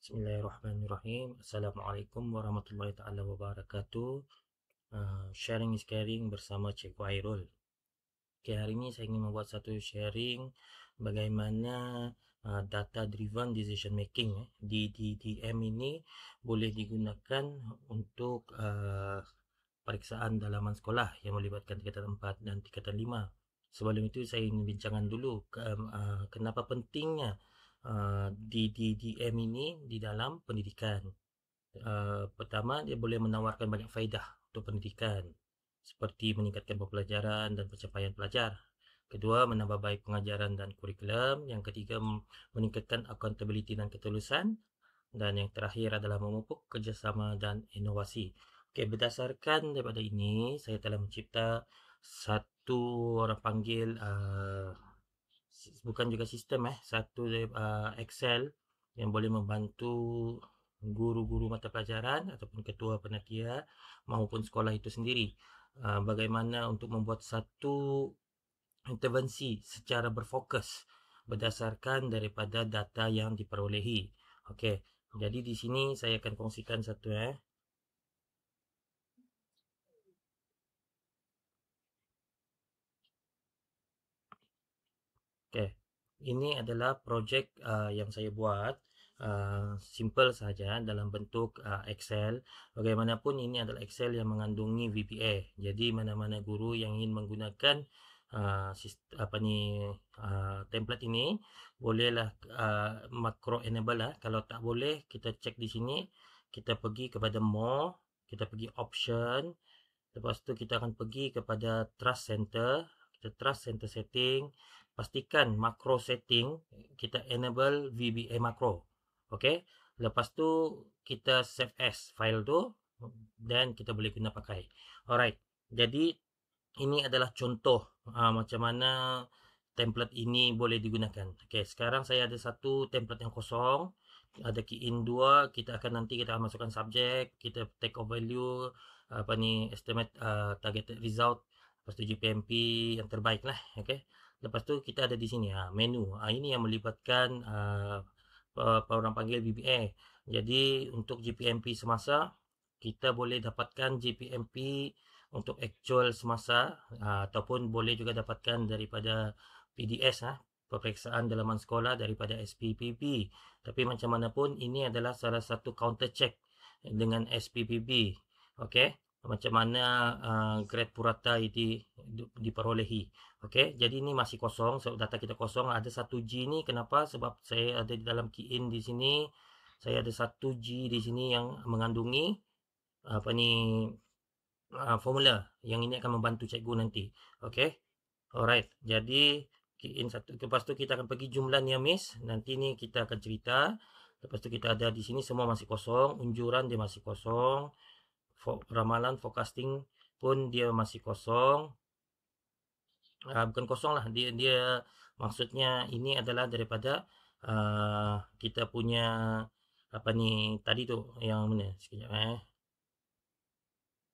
Bismillahirrahmanirrahim. Assalamualaikum warahmatullahi taala wabarakatuh. Uh, sharing is caring bersama Cik Airul. Okay, hari ini saya ingin membuat satu sharing bagaimana uh, ah, data driven decision making eh, DDDM ini boleh digunakan untuk uh, periksaan dalaman sekolah yang melibatkan tingkatan 4 dan tingkatan 5. Sebelum itu saya ingin bincangkan dulu ke, uh, kenapa pentingnya uh, uh, DDDM ini di dalam pendidikan. Uh, pertama, dia boleh menawarkan banyak faedah untuk pendidikan seperti meningkatkan pembelajaran dan pencapaian pelajar. Kedua, menambah baik pengajaran dan kurikulum. Yang ketiga, meningkatkan accountability dan ketulusan. Dan yang terakhir adalah memupuk kerjasama dan inovasi. Okay, berdasarkan daripada ini, saya telah mencipta satu orang panggil uh, bukan juga sistem eh satu uh, excel yang boleh membantu guru-guru mata pelajaran ataupun ketua penatia maupun sekolah itu sendiri uh, bagaimana untuk membuat satu intervensi secara berfokus berdasarkan daripada data yang diperolehi okey jadi di sini saya akan kongsikan satu eh Okay. Ini adalah projek uh, yang saya buat uh, simple saja dalam bentuk uh, Excel. Bagaimanapun ini adalah Excel yang mengandungi VBA. Jadi mana-mana guru yang ingin menggunakan uh, sistem, apa ni uh, template ini bolehlah uh, macro enable lah. Kalau tak boleh kita cek di sini. Kita pergi kepada more, kita pergi option. Lepas tu kita akan pergi kepada trust center, kita trust center setting pastikan macro setting kita enable VBA macro. Okey. Lepas tu kita save as file tu dan kita boleh guna pakai. Alright. Jadi ini adalah contoh uh, macam mana template ini boleh digunakan. Okey, sekarang saya ada satu template yang kosong. Ada key in 2, kita akan nanti kita akan masukkan subjek, kita take over value apa ni estimate uh, targeted result lepas tu GPMP yang terbaik lah. Okey. Lepas tu kita ada di sini ha, menu. Ha, ini yang melibatkan uh, orang panggil BBA. Jadi untuk GPMP semasa kita boleh dapatkan GPMP untuk actual semasa uh, ataupun boleh juga dapatkan daripada PDS ha, peperiksaan dalaman sekolah daripada SPPB. Tapi macam mana pun ini adalah salah satu counter check dengan SPPB. Okey macam mana uh, eh, grade purata ini diperolehi. Okey, jadi ini masih kosong, sebab data kita kosong. Ada satu G ni kenapa? Sebab saya ada di dalam key in di sini. Saya ada satu G di sini yang mengandungi apa ni uh, formula yang ini akan membantu cikgu nanti. Okey. Alright. Jadi key in satu. Lepas tu kita akan pergi jumlah ni miss. Nanti ni kita akan cerita. Lepas tu kita ada di sini semua masih kosong. Unjuran dia masih kosong ramalan forecasting pun dia masih kosong. Uh, bukan kosong lah. Dia, dia maksudnya ini adalah daripada uh, kita punya apa ni tadi tu yang mana sekejap eh.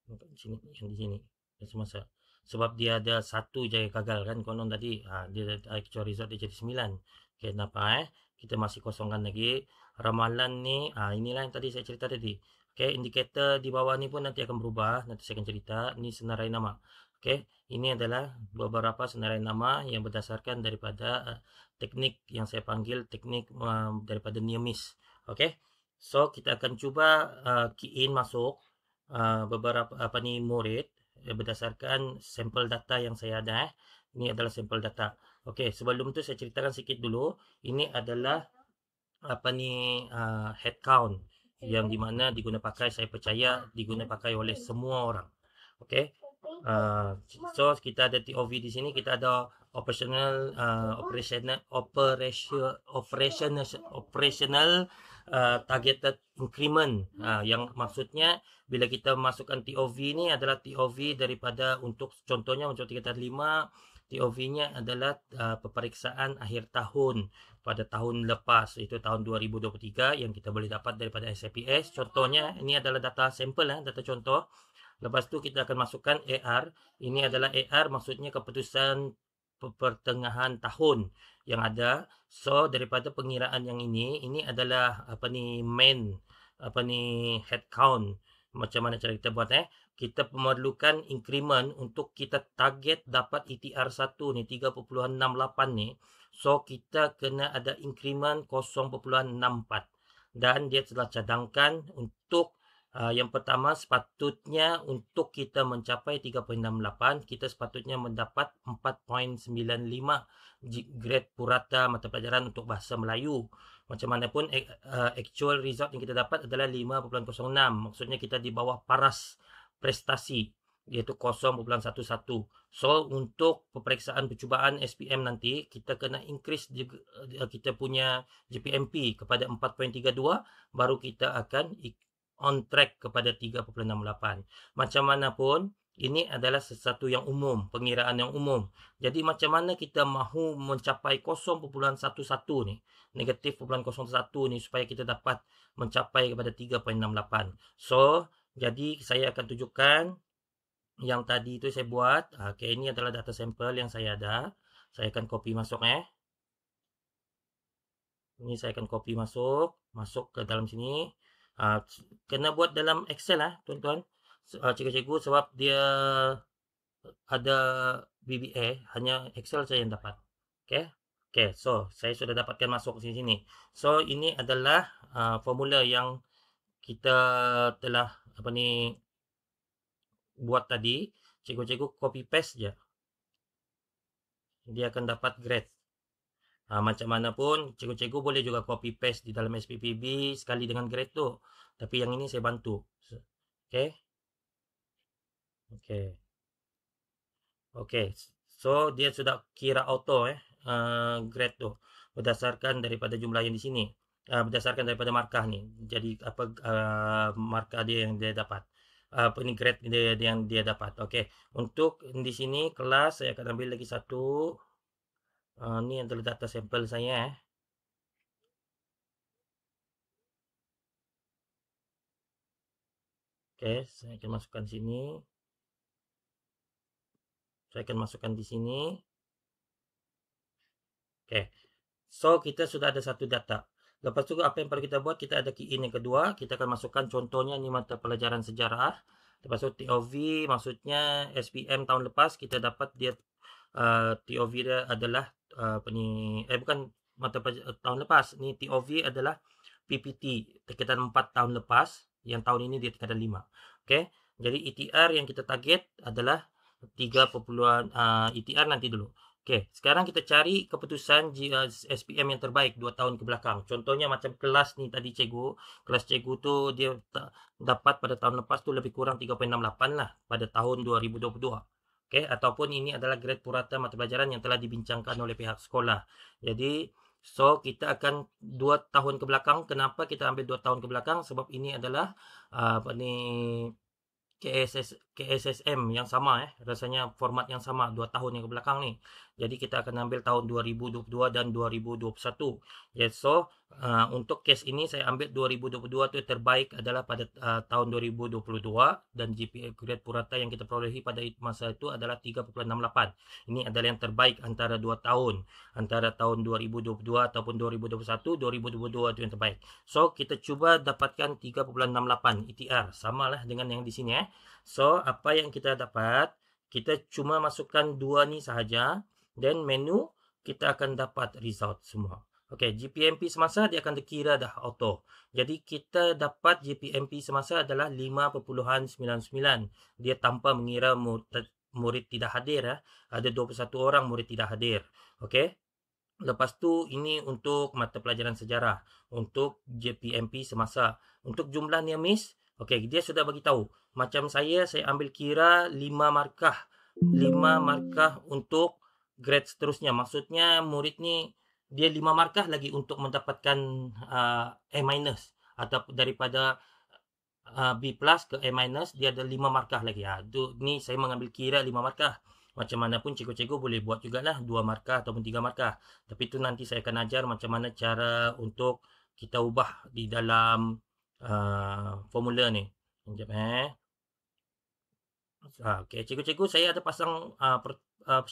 Di sini, yang di sini. Semasa. Sebab dia ada satu jaya gagal kan konon tadi. Uh, dia actual result dia jadi sembilan. Okay, kenapa eh? Kita masih kosongkan lagi. Ramalan ni, uh, inilah yang tadi saya cerita tadi. Okay, indikator di bawah ni pun nanti akan berubah. Nanti saya akan cerita. Ini senarai nama. Okay, ini adalah beberapa senarai nama yang berdasarkan daripada uh, teknik yang saya panggil teknik uh, daripada Niemis. Okay, so kita akan cuba uh, key in masuk uh, beberapa apa ni murid uh, berdasarkan sampel data yang saya ada. Eh. Ini adalah sampel data. Okay, sebelum tu saya ceritakan sikit dulu. Ini adalah apa ni uh, headcount yang di mana diguna pakai saya percaya diguna pakai oleh semua orang. Okey. Uh, so kita ada TOV di sini, kita ada operational uh, operational operational operational, operational uh, targeted increment uh, yang maksudnya bila kita masukkan TOV ni adalah TOV daripada untuk contohnya untuk 335 TOV-nya adalah uh, peperiksaan akhir tahun pada tahun lepas iaitu tahun 2023 yang kita boleh dapat daripada SAPS. Contohnya ini adalah data sampel eh, data contoh. Lepas tu kita akan masukkan AR. Ini adalah AR maksudnya keputusan pertengahan tahun yang ada. So daripada pengiraan yang ini, ini adalah apa ni main apa ni headcount macam mana cara kita buat eh kita memerlukan increment untuk kita target dapat ETR 1 ni 3.68 ni so kita kena ada increment 0.64 dan dia telah cadangkan untuk uh, yang pertama sepatutnya untuk kita mencapai 3.68 kita sepatutnya mendapat 4.95 grade purata mata pelajaran untuk bahasa Melayu macam mana pun eh, uh, actual result yang kita dapat adalah 5.06 maksudnya kita di bawah paras prestasi iaitu 0.11. So untuk peperiksaan percubaan SPM nanti kita kena increase eh, kita punya GPMP kepada 4.32 baru kita akan on track kepada 3.68. Macam mana pun ini adalah sesuatu yang umum, pengiraan yang umum. Jadi macam mana kita mahu mencapai 0.11 ni, negatif 0.01 ni supaya kita dapat mencapai kepada 3.68. So, jadi saya akan tunjukkan yang tadi itu saya buat. Ah, Okey, ini adalah data sampel yang saya ada. Saya akan copy masuk eh. Ini saya akan copy masuk, masuk ke dalam sini. Uh, kena buat dalam Excel lah, tuan-tuan. Ah, cikgu-cikgu sebab dia ada BBA, hanya Excel saya yang dapat. Okey. Okey, so saya sudah dapatkan masuk sini-sini. So ini adalah uh, formula yang kita telah apa ni buat tadi cikgu-cikgu copy paste je dia akan dapat grade ha, macam mana pun cikgu-cikgu boleh juga copy paste di dalam SPPB sekali dengan grade tu tapi yang ini saya bantu okey okey okey so dia sudah kira auto eh uh, grade tu berdasarkan daripada jumlah yang di sini uh, berdasarkan daripada markah ni. Jadi apa uh, markah dia yang dia dapat. Ah, apa ni grade dia yang dia dapat. Okey. Untuk di sini kelas saya akan ambil lagi satu. Uh, ni adalah data sampel saya eh. Okey, saya akan masukkan sini. Saya akan masukkan di sini. Okey. So kita sudah ada satu data. Lepas tu apa yang perlu kita buat, kita ada key in yang kedua. Kita akan masukkan contohnya ni mata pelajaran sejarah. Lepas tu TOV maksudnya SPM tahun lepas kita dapat dia uh, eh, TOV dia adalah uh, apa ni, eh bukan mata pelajaran eh, tahun lepas. Ni TOV adalah PPT tingkatan 4 tahun lepas. Yang tahun ini dia tingkatan 5. Okay. Jadi ETR yang kita target adalah 3 perpuluhan uh, ETR nanti dulu. Okey, sekarang kita cari keputusan eh, SPM yang terbaik 2 tahun ke belakang. Contohnya macam kelas ni tadi cikgu, kelas cikgu tu dia dapat pada tahun lepas tu lebih kurang 3.68 lah pada tahun 2022. Okey, ataupun ini adalah grade purata mata pelajaran yang telah dibincangkan oleh pihak sekolah. Jadi So, kita akan 2 tahun ke belakang. Kenapa kita ambil 2 tahun ke belakang? Sebab ini adalah ah, apa ni KSS, KSSM yang sama eh rasanya format yang sama 2 tahun yang ke belakang ni jadi kita akan ambil tahun 2022 dan 2021 yes so Ah, untuk case ini saya ambil 2022 tu terbaik adalah pada uh, tahun 2022 dan GPA grade purata yang kita perolehi pada masa itu adalah 3.68. Ini adalah yang terbaik antara dua tahun, antara tahun 2022 ataupun 2021, 2022 tu yang terbaik. So kita cuba dapatkan 3.68 ETR e samalah dengan yang di sini eh. So apa yang kita dapat, kita cuma masukkan dua ni sahaja dan menu kita akan dapat result semua. Okey, GPMP semasa dia akan terkira dah auto. Jadi kita dapat GPMP semasa adalah 5.99. Dia tanpa mengira murid tidak hadir ya. Ada 21 orang murid tidak hadir. Okey. Lepas tu ini untuk mata pelajaran sejarah untuk GPMP semasa. Untuk jumlah yang miss, okey dia sudah bagi tahu. Macam saya saya ambil kira 5 markah. 5 markah untuk grade seterusnya. Maksudnya murid ni dia lima markah lagi untuk mendapatkan uh, A minus atau daripada uh, B plus ke A minus dia ada lima markah lagi. Ha, tu, ni saya mengambil kira lima markah. Macam mana pun cikgu-cikgu boleh buat juga lah dua markah ataupun tiga markah. Tapi tu nanti saya akan ajar macam mana cara untuk kita ubah di dalam uh, formula ni. Sekejap eh. Ha, okay, cikgu-cikgu saya ada pasang uh, per, uh,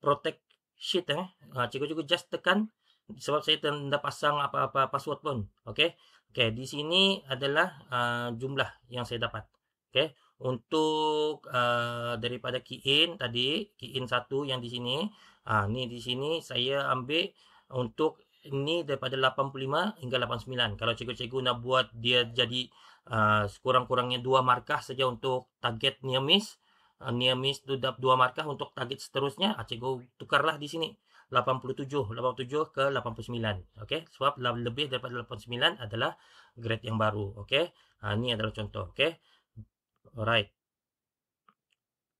protect shit eh. Ha, cikgu-cikgu just tekan sebab saya tak pasang apa-apa password pun. Okey. Okey, di sini adalah uh, jumlah yang saya dapat. Okey. Untuk uh, daripada key in tadi, key in satu yang di sini. Ha, ni di sini saya ambil untuk ini daripada 85 hingga 89. Kalau cikgu-cikgu nak buat dia jadi uh, sekurang-kurangnya dua markah saja untuk target near miss, Niamis dapat dua markah untuk target seterusnya. Aceh Go tukarlah di sini. 87, 87 ke 89. Okey, sebab lebih daripada 89 adalah grade yang baru. Okey, ha, ini adalah contoh. Okey, alright.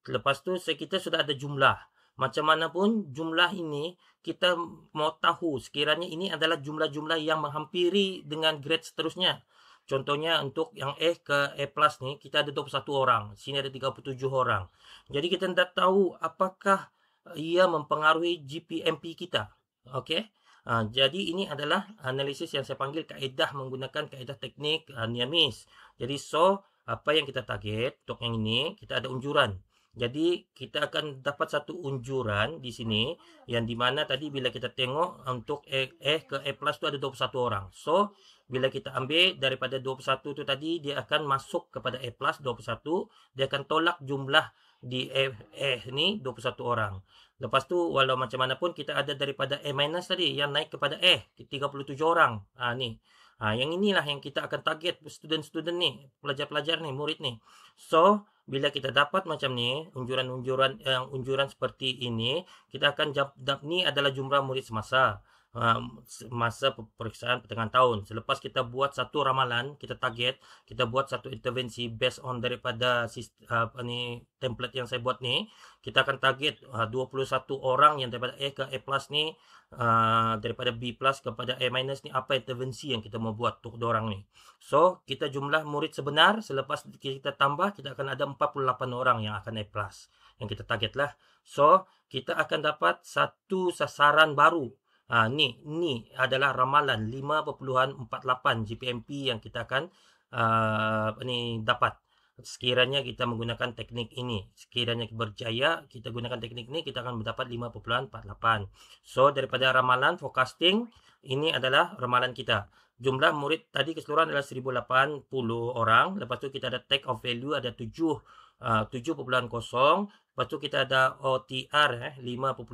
Lepas tu kita sudah ada jumlah. Macam mana pun jumlah ini kita mau tahu sekiranya ini adalah jumlah-jumlah yang menghampiri dengan grade seterusnya. Contohnya untuk yang A ke A plus ni kita ada 21 orang. Sini ada 37 orang. Jadi kita tidak tahu apakah uh, ia mempengaruhi GPMP kita. Okey. Uh, jadi ini adalah analisis yang saya panggil kaedah menggunakan kaedah teknik uh, Niamis. Jadi so apa yang kita target untuk yang ini kita ada unjuran. Jadi kita akan dapat satu unjuran di sini yang di mana tadi bila kita tengok untuk E, e ke E plus tu ada 21 orang. So bila kita ambil daripada 21 tu tadi dia akan masuk kepada A plus 21 dia akan tolak jumlah di A, A ni 21 orang. Lepas tu walau macam mana pun kita ada daripada A minus tadi yang naik kepada A 37 orang. Ha, ni. Ha, yang inilah yang kita akan target student-student ni, pelajar-pelajar ni, murid ni. So, bila kita dapat macam ni, unjuran-unjuran yang eh, unjuran seperti ini, kita akan jab, ni adalah jumlah murid semasa. Ah, masa periksaan pertengahan tahun. Selepas kita buat satu ramalan, kita target, kita buat satu intervensi based on daripada sistem, uh, apa ni, template yang saya buat ni, kita akan target 21 ah, orang yang daripada A ke A plus ni, ah, daripada B plus kepada A minus ni, apa intervensi yang kita mau buat untuk orang ni. So, kita jumlah murid sebenar, selepas kita tambah, kita akan ada 48 orang yang akan A plus yang kita target lah. So, kita akan dapat satu sasaran baru Uh, ni ni adalah ramalan 5.48 GPMP yang kita akan uh, ni dapat sekiranya kita menggunakan teknik ini sekiranya berjaya kita gunakan teknik ini kita akan mendapat 5.48 so daripada ramalan forecasting ini adalah ramalan kita jumlah murid tadi keseluruhan adalah 1080 orang lepas tu kita ada take of value ada 7 uh, 7.0 lepas tu kita ada OTR eh, 5.99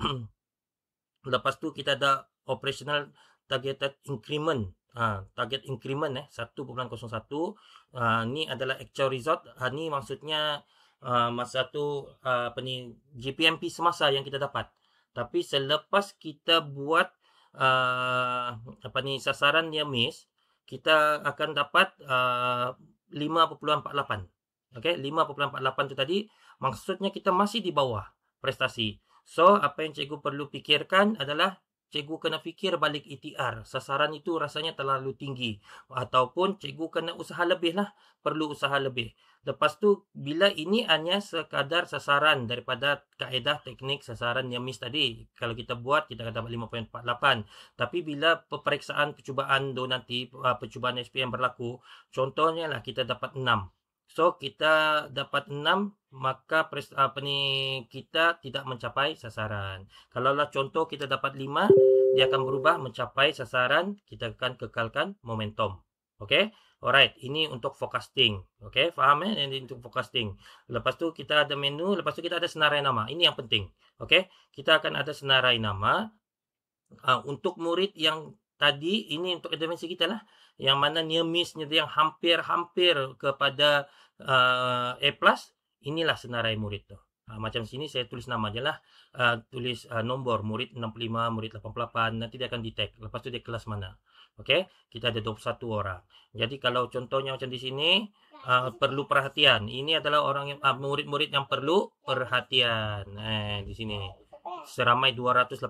Lepas tu kita ada operational target increment. Ha, target increment eh 1.01 uh, ha, ni adalah actual result uh, ha, ni maksudnya uh, masa tu uh, apa ni GPMP semasa yang kita dapat tapi selepas kita buat uh, apa ni sasaran dia miss kita akan dapat uh, 5.48 okey 5.48 tu tadi maksudnya kita masih di bawah prestasi So, apa yang cikgu perlu fikirkan adalah cikgu kena fikir balik ETR. Sasaran itu rasanya terlalu tinggi. Ataupun cikgu kena usaha lebih lah. Perlu usaha lebih. Lepas tu, bila ini hanya sekadar sasaran daripada kaedah teknik sasaran yang miss tadi. Kalau kita buat, kita akan dapat 5.48. Tapi bila peperiksaan percubaan tu nanti, uh, percubaan SPM berlaku, contohnya lah kita dapat 6. So, kita dapat 6, maka apa ah, ni kita tidak mencapai sasaran. Kalaulah contoh kita dapat 5, dia akan berubah mencapai sasaran, kita akan kekalkan momentum. Okey? Alright, ini untuk forecasting. Okey, faham eh? Ini untuk forecasting. Lepas tu kita ada menu, lepas tu kita ada senarai nama. Ini yang penting. Okey? Kita akan ada senarai nama uh, untuk murid yang tadi ini untuk intervensi kita lah yang mana near miss yang hampir-hampir kepada uh, A plus inilah senarai murid tu. Ha, macam sini saya tulis nama je lah. Uh, tulis uh, nombor murid 65, murid 88. Nanti dia akan detect. Lepas tu dia kelas mana. Okey. Kita ada 21 orang. Jadi kalau contohnya macam di sini. Uh, perlu perhatian. Ini adalah orang yang, uh, murid-murid yang perlu perhatian. Eh, di sini. Seramai 288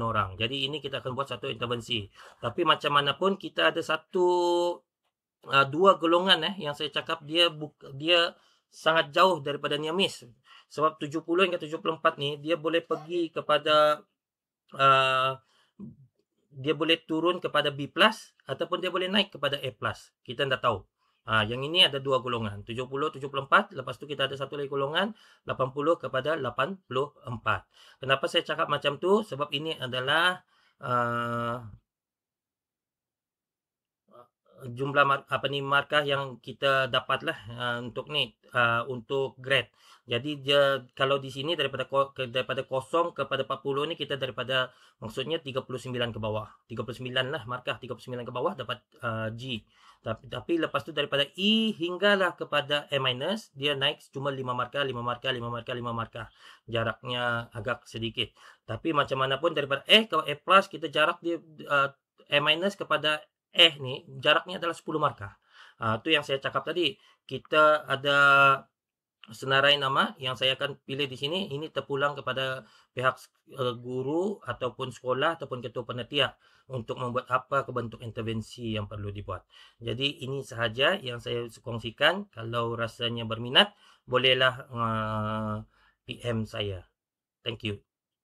orang. Jadi ini kita akan buat satu intervensi. Tapi macam mana pun kita ada satu. Uh, dua golongan eh, yang saya cakap dia buka, dia. Dia sangat jauh daripada Niamis. Sebab 70 hingga 74 ni dia boleh pergi kepada uh, dia boleh turun kepada B+ plus, ataupun dia boleh naik kepada A+. Plus. Kita tidak tahu. Ha, yang ini ada dua golongan. 70, 74. Lepas tu kita ada satu lagi golongan. 80 kepada 84. Kenapa saya cakap macam tu? Sebab ini adalah uh, jumlah mar, apa ni markah yang kita dapatlah uh, untuk ni uh, untuk grade. Jadi dia kalau di sini daripada daripada kosong kepada 40 ni kita daripada maksudnya 39 ke bawah. 39 lah markah 39 ke bawah dapat uh, G. Tapi, tapi lepas tu daripada E hinggalah kepada A minus dia naik cuma 5 markah, 5 markah, 5 markah, 5 markah. Jaraknya agak sedikit. Tapi macam mana pun daripada A ke A plus kita jarak dia uh, A minus kepada eh ni jaraknya adalah 10 markah. Ha, tu yang saya cakap tadi. Kita ada senarai nama yang saya akan pilih di sini. Ini terpulang kepada pihak eh, guru ataupun sekolah ataupun ketua penetia untuk membuat apa kebentuk intervensi yang perlu dibuat. Jadi ini sahaja yang saya kongsikan. Kalau rasanya berminat, bolehlah uh, ah, PM saya. Thank you.